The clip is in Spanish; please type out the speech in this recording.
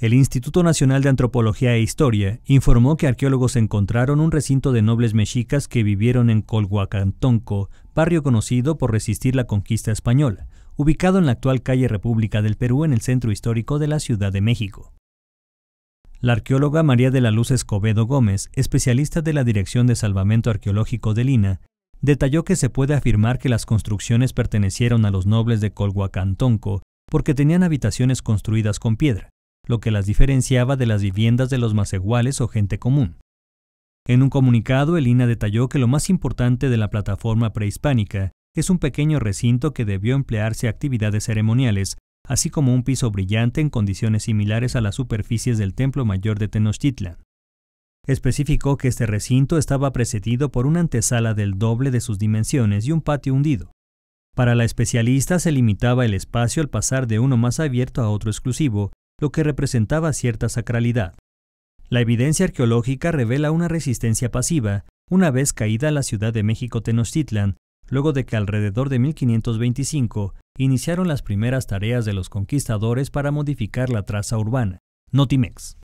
El Instituto Nacional de Antropología e Historia informó que arqueólogos encontraron un recinto de nobles mexicas que vivieron en Colhuacantonco, barrio conocido por resistir la conquista española, ubicado en la actual calle República del Perú en el centro histórico de la Ciudad de México. La arqueóloga María de la Luz Escobedo Gómez, especialista de la Dirección de Salvamento Arqueológico de Lina, detalló que se puede afirmar que las construcciones pertenecieron a los nobles de Colhuacantonco porque tenían habitaciones construidas con piedra lo que las diferenciaba de las viviendas de los más iguales o gente común. En un comunicado, el detalló que lo más importante de la plataforma prehispánica es un pequeño recinto que debió emplearse a actividades ceremoniales, así como un piso brillante en condiciones similares a las superficies del Templo Mayor de Tenochtitlan. Especificó que este recinto estaba precedido por una antesala del doble de sus dimensiones y un patio hundido. Para la especialista se limitaba el espacio al pasar de uno más abierto a otro exclusivo, lo que representaba cierta sacralidad. La evidencia arqueológica revela una resistencia pasiva una vez caída la Ciudad de México Tenochtitlan, luego de que alrededor de 1525 iniciaron las primeras tareas de los conquistadores para modificar la traza urbana. Notimex.